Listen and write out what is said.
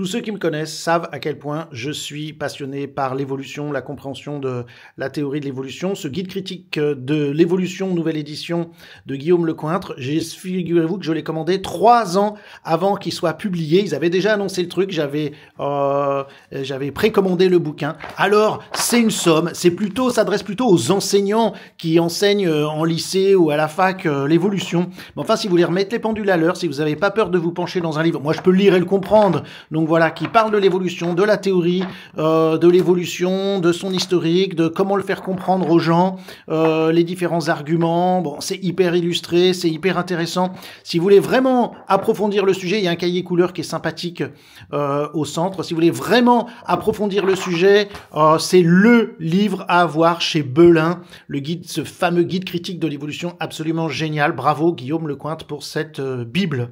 Tous ceux qui me connaissent savent à quel point je suis passionné par l'évolution, la compréhension de la théorie de l'évolution. Ce guide critique euh, de l'évolution, nouvelle édition de Guillaume Lecointre, figurez-vous que je l'ai commandé trois ans avant qu'il soit publié. Ils avaient déjà annoncé le truc, j'avais euh, euh, j'avais précommandé le bouquin. Alors, c'est une somme, c'est plutôt s'adresse plutôt aux enseignants qui enseignent en lycée ou à la fac l'évolution. Mais enfin, si vous voulez remettre les pendules à l'heure, si vous n'avez pas peur de vous pencher dans un livre, moi je peux lire et le comprendre. Donc voilà, qui parle de l'évolution, de la théorie, euh, de l'évolution, de son historique, de comment le faire comprendre aux gens, euh, les différents arguments. Bon, c'est hyper illustré, c'est hyper intéressant. Si vous voulez vraiment approfondir le sujet, il y a un cahier couleur qui est sympathique euh, au centre. Si vous voulez vraiment approfondir le sujet, c'est le livre à avoir chez Belin, le guide, ce fameux guide critique de l'évolution, absolument génial. Bravo Guillaume Lecointe pour cette Bible.